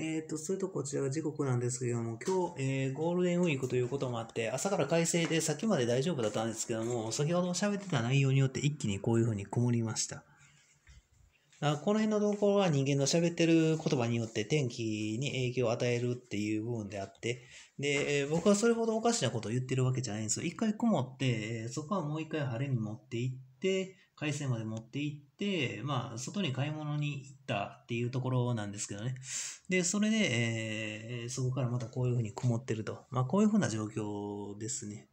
えっ、と、それとこちらが時刻なんですけども、今日、えー、ゴールデンウィークということもあって、朝から快晴でさっきまで大丈夫だったんですけども、先ほど喋ってた内容によって一気にこういうふうに曇りました。あこの辺の動向は人間の喋ってる言葉によって天気に影響を与えるっていう部分であって、で、え僕はそれほどおかしなことを言ってるわけじゃないんですよ。一回曇って、えそこはもう一回晴れに持っていって、海鮮まで持って行って、まあ、外に買い物に行ったっていうところなんですけどね。で、それで、えー、そこからまたこういうふうに曇ってると。まあ、こういうふうな状況ですね。